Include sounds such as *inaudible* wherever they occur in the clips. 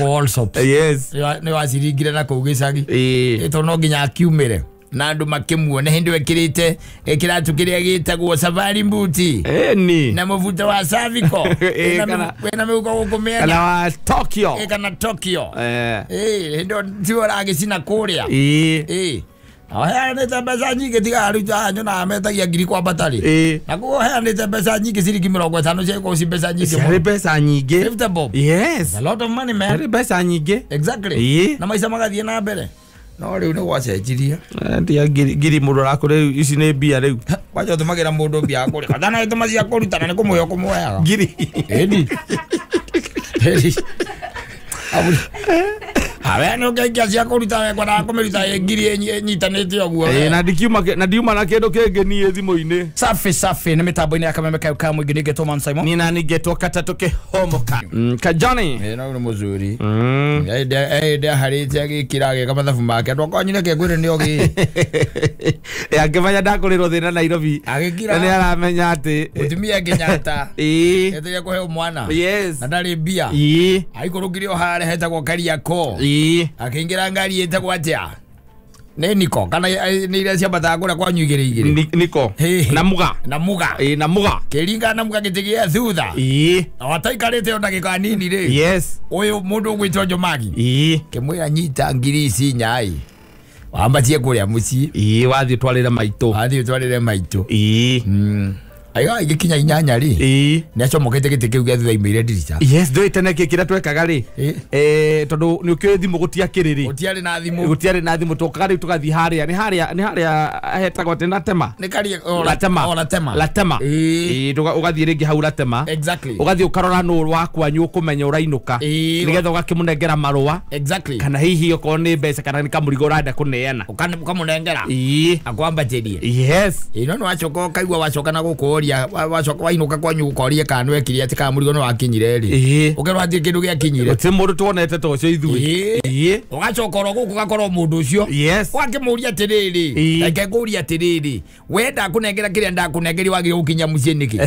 kwa all shops yes nä waciringire na kå gä cagi no ginya akiumä re na andå makämuona hä ndä ä rä te kä ratå kä rä a gä tagwo safari mbuti na må buta wa saviko *laughs* na mä guko gå kå mä ena kana tokyo hä ndä tioragä cina kå rä a heanite mbeca nyingi tiga arutu na ametagia ngiri kwambata eh. na koguo heanite mbeca nyingi ciringi mä rongo ĩtano ciaikoci mbeca nyingi mbeca nyingĩ mbeca nyingĩ na maica magathiĩ na mbere no rä u nä gwacenjirie ngiri eh, må ndå rakå rä ici nä mbia rä u kwanja tå magä ra må ndå mbia kå rä ka ndana tå macia kå rutana nä kå må hea kå mweaga ngiri *laughs* Awe no ngengia cia kuruta we kwenda kumiruta ngiri enyitanite oguo. Eh na ndikiuma na ndiuma na kindu kingi ni thimu-ini. Safi safi ni mitambo-ini ya kameme kau ka mwingi ningetwo man Simon. Ni na ningetwo katatu kihomoka. Mm kajani. Mm, eh no ni muzuri. Mm. mm. Eh eh ndia harite agikira mathabu make ndo konyire kengwire ni ogi. Eh angimanya ndakurirwo thina Nairobi. Agikira. Ni aramenya ati. Mutumia Kenyatta. Eh. Eteria kuheo mwana. Na ndari mbia. Eh. Aikurugire ohare hetagwo Kariako ii akäingä ngari ä te nä niko kana eh, eh, nä iria ciambataga kå rä a kwanyu igä rä igä rä niko na muga na muga na muga kä ringana na muga gä tä gä a thutha ii te ona gä kanini rä yes å yå må ndå å gwä two njomagi ii kä mwä ra nyita ngiri ici nyai wambatie kå rä a må ciä wathiä twarä re maitå wathiä twarä re maitå aiga kinya inyanya ri ii ni acho acomokete gite kiu gia thutha imeire ndirica yes do itene ki kira twekaga ri eh tondu ni ukio thimu gutia ri gutiari na thimu gutiari na thimu tukaga ri tugathi haria ni haria ni haria hetagwo eh, na tema ni kari ola ola tema latema latema latema ii tuga ugathi ringi hau la tema exactly ugathi ukarora nu wa kwanyu ukumenya urainuka ni nigetha ugakimũnengera marwa exactly kana hihi okorwo ni besa kana ni kuneyana ukani kamunengera kũneana akwamba akwambatĩrie yes ino acho ko kaiwa wacho kana gũkũria waria wacoka wainuka kwanyu ukoria kana wekire ati kana murigo ni wakinyire ri ukerwa ati kindu giakinyire ti mundu twonete ta ucio ithui ugacoka oro guku gakorwo mundu ucio wakimuria atiriri reke nguria atiriri we ndakunengera kiria ndakunengeria wagire gukinya mucii niki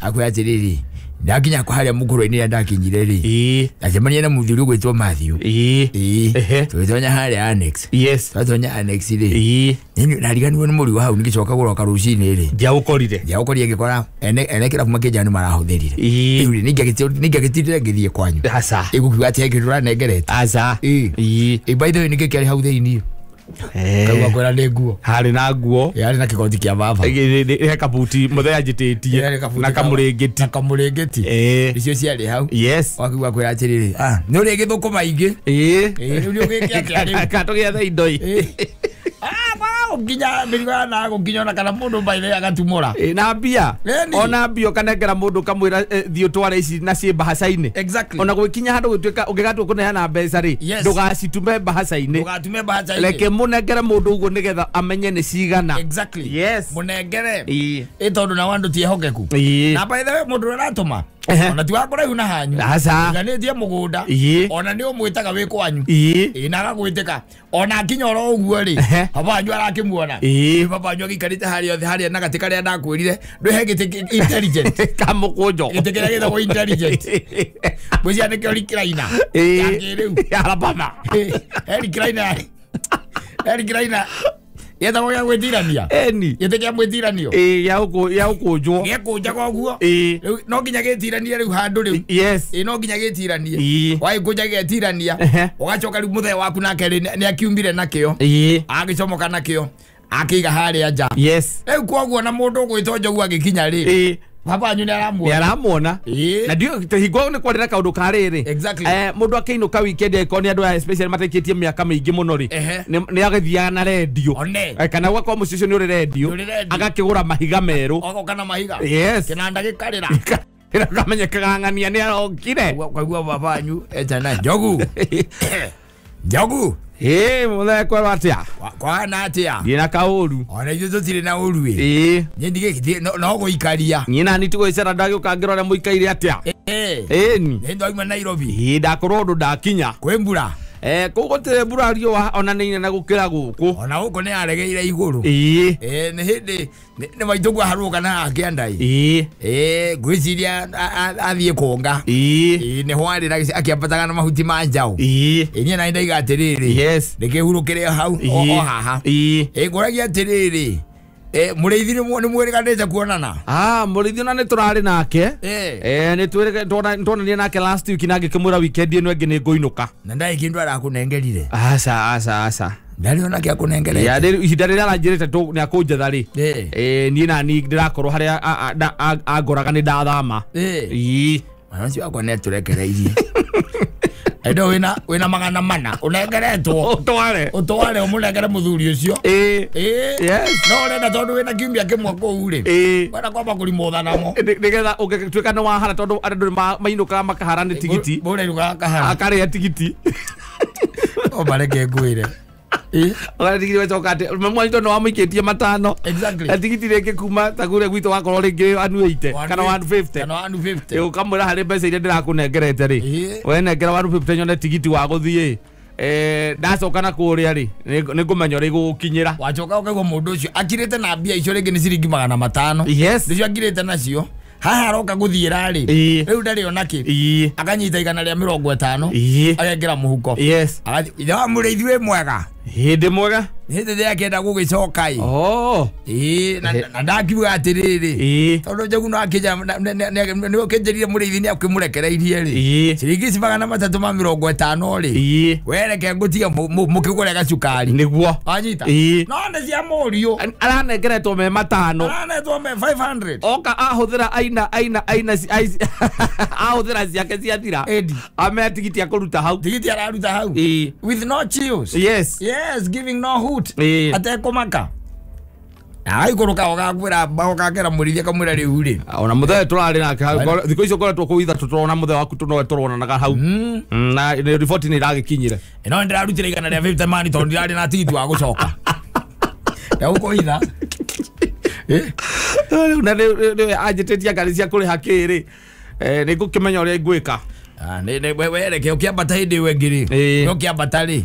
akwira atiriri ndakinya kwa haria mukuru ini ndakinyire ri ii acemania na muthuri ugwitwo Matthew ii ii twitonya haria annex yes twatonya annex ri ee nini ndariganirwo ni muri wa hau nigicoka guroka rucini ri ndiagukorire ndiagukorire ngikora ene ene kira kuma kijani marahuthirire ii ri ningagitindire ngithie kwanyu hasa igukiuga ati hekirura nengerete hasa ee ee by the way nigikari hau thĩinĩ Eh. kauga kwä ra nä nguo harä na nguo yarä na kä goti kä a baba he kabuti må thenya njä tie na kamå rä ngä ti kamå rä ngä ti icio ciarä hau wakuga kwä ra atä rä ah, rä nä å rä gä thå kå maingä rä eh. u eh, nä å gä kä atä *laughs* katå gä athe indoi Oh, nginya mirigo na gukinya ona kana mundu agatumå ra na mbia ona mbia ukanengera kamwä ra thiu tware ici na ciä ci bahacaini ona gwikinya handu gwituika ungigatua kuneana mbeca ri ndugacitume bahacaini ndå munengere mundu uguo nigetha amenye ni cigana munengere ä tondå nawa ndå tiähokeku na by the way må ndå å ratå ma ona ti wakå raihu na hanyu ganä tie må gå nda ona nä å mwä taga wä kwanyu na agagwä tä ka ona akinya oro å guo rä babanyu arakä muona babanyu agä ikarä te harä othe harä na gatä karä a ndakwä rire ndå he gä kamå kå njo gä tä kä rä a gä tagwo mwä cia nä kä ori kä raina yakä rä u gätagwo gä a gwä tiranio gätä gä a mwä tiranio gä a gå kå njwo gä kå njaga guo no nginya gä tiranie rä u handå rä u no nginya gä tiranie wagä kå nja gä etirania å gacoka rä u må thee waku nake nä akiumire na kä o agä comoka na kä o akä iga harä a nja rä u koguo na må ndå å gwä to agä kinya rä papa babanyu nä aramwona nä aramwona ee. na ndio hingo nä kwarä na kaå ndå karä rä må ndå akä inå ka wikendi angäkorwo nä andå aya matä kä tie mä aka mä ingä må no rä nä agäthiaga na rendio kana ũgakorwo må ciå å cio nä å rä rendio agakĩ gå ra mahiga merå kana mahiga kä nanda gä karä ra *laughs* kamenyekaga ng'ania nä arokire kaigua babanyu etana njogu *laughs* njogu ee må thekwe wa atä a kwana na kaåru ona ithuä tå tirä na å ru ä nyä ndigä no gå ikaria nyä na nitå gå icera ndagä å kangä rora må ikaire atä a ä ni nä ndwauma eh, eh. nairobi ä ndakorwo å ndå ndakinya kwä mbura eh kå gå tä wa ona onanaine na gå kä ra gå kå ona gå kå nä aregeire igå rå ä nä hä ndä nä maitå guo harå kana akä andai ä ngwä ciria athiä konga nä hwarä ra akä ambataga na mahuti ma njaå ä niä nani ndaiga atä rä rä rä kä hurå kä re hau o haha ä ngå ragia atä rä rä Eh, må rä ithi nä mwä rä ganä te kuonana ah, må rä ithi ona nä tå rarä nake eh. eh, nä twonanie nake na ngä kä mwä ra wikendi ä no ä ngä nä ngå inå ka na ndarä kä ndå arakå nengerire ndarä ona kä akå nengerete ihinda rä rä a aranjä rä te nä akå njetha rä niä nani ndä rakorwo harä a angoraga nä ndathama ii mwana å cio wakwa nä atå rekereirie *laughs* ndo wina wina magana mana unengeretwo utware utware umunengere muthuri ucio eh yes no renda tondu wina kiumia kimwe kuu ri wena kwamba kurimutha namo nigetha ungituika no wahara tondu andu mainukaga makahara ni tigiti murerugaga kahara akarĩa tigiti ke guire agatigire wacoka atä mwanito no wamwikätie matano atigiti rä kuma ta kuria gwitå wakorwo rä ngä anuä kana ä kamwä ra harä mbeca iria ndä rakå nengerete rä wenengera nyone tigiti wa gå thiä ndacoka na kuria ri ni ngumenya ri gukinyira wacoka ukaigua mundu ucio akirite na mbia icio ringi ni ciringi magana matano yes nicio akirite nacio haha aroka guthiira ri riu ndari ona ki akanyita igana ria mirongo itano agekira muhuko yes wa muriithi wi mwega hä mwega hä ndä ndäakenda gå gä coka na ndakiuga atä rä rä tondå njogu nä å kä njä rire må rä ithi nä akä må rekereirie rä ciringi cimagana matatå ma mä rongo ätano rä wereke ngå tiga må kä gå re gacukari nä guo anyita no nä cia må riå aranengeretwo me matano aranetwo me 500 oka ahå thä ra aina aina aina ahå thä ra ciake ciathira ameatigitia kå ruta hau tigiti araruta hau with no chills yes, yes yes giving no hoot yeah. atekumaka aikoroka gakwira bagokakera murithia kamwira riu ri ah, ona muthe turari hmm. hmm, na ka thiko icio ngoretwo kå itha tåtårona muthe waku tå tåronanaga hau na riboti nä iragäkinyire no ndä rarutire igana rä a fifty man tondå ndirarä na tigiti wa gå coka ndagå kå itha na anjä tä tie ngari cia kå rä ha kä rä eh, nä ngå kä menya å rä a ngwä ka wereke å kä ambata hä ndä ä we ngiri rä å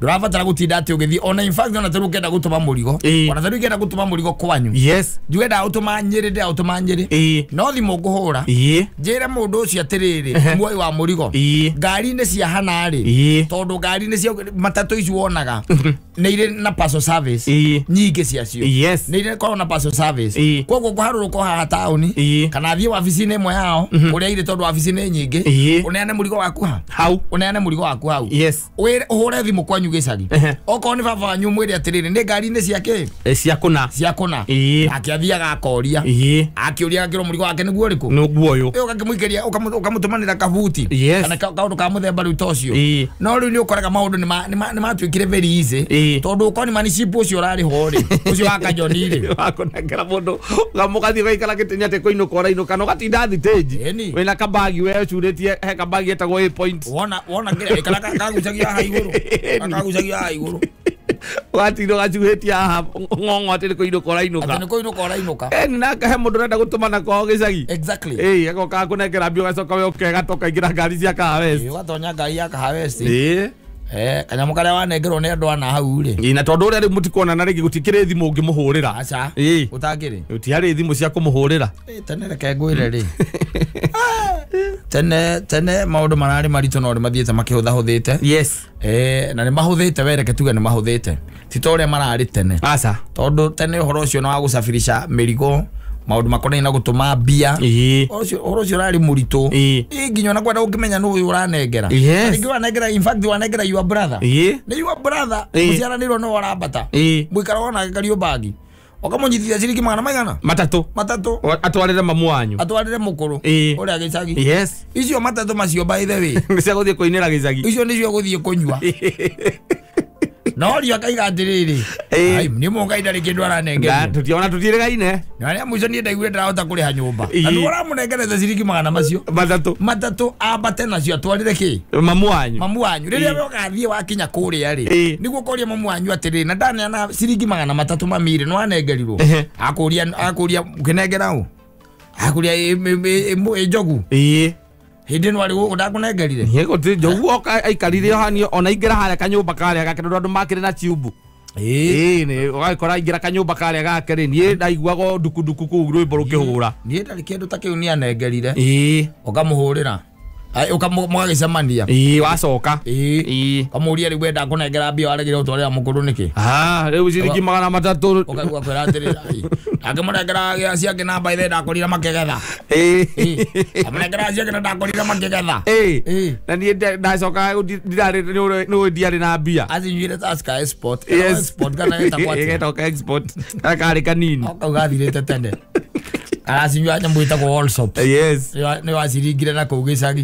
ndurabatara gutinda atä å gä thiä ona ona tarä u ngenda gå tå ma må rigo ona tarä u ngenda gå kwanyu yes ndaå tå ma nyä rä ndaå tå ma nyä rä no thimå ngå hå ra njä re må ndå å cio atä rä rä muoyo wa må rigo ngari-inä ciahanarä tondå ngari-inä cia matatå ici wonaga nä irä na nyingä ciacio nä irä korwo na koguo ngå harå rå ko haha taåni kana thiä wabici-inä ä mwe yao å rä a irä tondå wabici nä nyingä å neane waku ha hau å neane må rigo waku hau å hå kwanyu kwanyu gicagi okorwo nä baba wanyu mwä re atä rä rä nä ngari-inä ciake eh, cia kå na akä athiaga akoria akä å ria gakä ro må wake nä guo rä kå nä å yå å gakä må ikä å kamå tå manä ra kabuti kana kaå ndå ka må themba rä u ta å cio no rä u nä å koraga maå ndå nä matuä kire beri ici tondå å korwo nä manicipå å cio å rarä ho rä å *laughs* cio wakanjonirä wakonengera må ndå gamå gathiä gaikara gä tenya atä kå inå ka å kana å gatinda thitĩnji wä na kabagi we curä tie he kabagi etagwo wona kagå cagia haigå rå kagu cagi ya iguru gatindå *laughs* gacuhä tia ng'ong'o atä nä kå inå ka å ka nä inå ka å må ndå renda gå tå mana kwao gä cagi agokaga kå nengera å gacoka we å kegatoka ingä ra ngari cia kahawesågatonya ngari ya kahawesi kanyamå karä a wanengerwo nä andå ana hau rä na tondå å rä a rä må tikuonana rä ngä gå tikä rä thimå å ngä må hå rä ra gå tangä rä gå tiarä thimå cia kå må hå rä ra tene ngwä re rä tene tene maundu marari maritu no mathiite makihuthahithite yes eh na ni mahuthite wereke tuge ni mahuthite ti ta uria marari tene asa tondu tene uhoro ucio na wa gusafirisha mirigo maundu makonai na gutuma mbia uhoro ucio urari muritu nginya ona kwenda ungimenya nu uyu uranengera ringi wanengera in fact wanengera your brother ni your brother ni muciaranirwo niwe urambata mwikara wonake kariumbagi okamunyithithia ciringi magana maigana matatå matatå atwarä re mamu wanyu atwarä re må kå rå å rä a gä cagi icio matatå macio mbaithe wä *laughs* nä ciagå thiä kå inä ra gä cagi icio nä cio gå thiä kå nyua *laughs* norio akaiga atiriri nä mångai ndarä kä ndå aranengetutiona tå tiä rä gaine na arä a må ico niä ndaiguire ndärahota kå rä ha nyå mba na tå ramå nengerete ciringi magana macio matatå matatå ambate nacio atwarä re kä mamu wanyu mamu wanyu rä rä a wogathiä wakinya kå rä a rä nä guo kåria mamu wanyu atä rä na ndaneana ciringi magana matatå mamire nä wanengerirwo akå ria akå ria å kä nengera å akå ria njogu hindi no ariwo ndakunengerire niä gå tä njogu oka aikarire hanio ona ingä ra harä kanyå mba karä a gake tondå andå makä rä na ciumbu ågagäkora aingä ra kanyå mba karä a gake rä niä ndaiguaga ndukunduku kå u rwä mbo rå kä hå ra niä ndarä kä ndå ta kä u nä anengerire å ngamå hå rä ra ukamwage cemania wacoka kamũria rĩu wenda *laughs* *laughs* aracinyua nyamå ä tagwo nä waciringire na kå gä cagi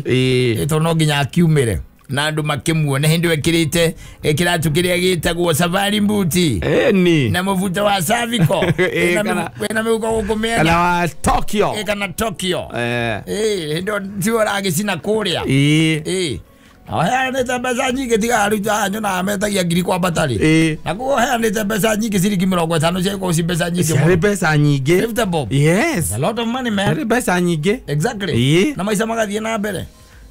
tondå no nginya akiumä re na andå makä muone hä ndä ä kä rä te kä ratå kä rä a gä tagwo safari mbuti eh, na må buta wa saviko *laughs* eh, na mä uko gå kå mä kana tokyo hä eh. ndä ä yo ragä cina kå rä a heanite mbeca nyingi tiga riu anyu eh. na metagia ngiri kwambata ri na koguo heanite mbeca nyingi ciringi mirongo itano ciakorwo ci mbeca nyingi ciarĩ mbeca nyingĩ yes a lot of money man ciarĩ mbeca nyingĩ exactly na maica magathiĩ na mbere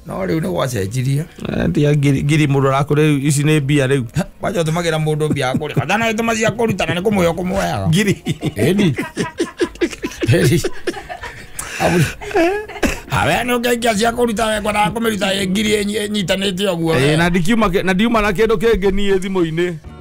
no rä u nä gwacenjirie eh, tia ngiri må ndå rakå rä ici nä mbia rä u waja å tå magä ra må ndå mbia akå rä kana nä tå macia kå rutana nä kå mwä a kå mweaga ngiri *laughs* Awe no ngengia cia kuruta kwa na kumiruta ngiri enyitanite uguo. Eh na ndikiuma na ndiuma na kindu kingi nie thimu-ini.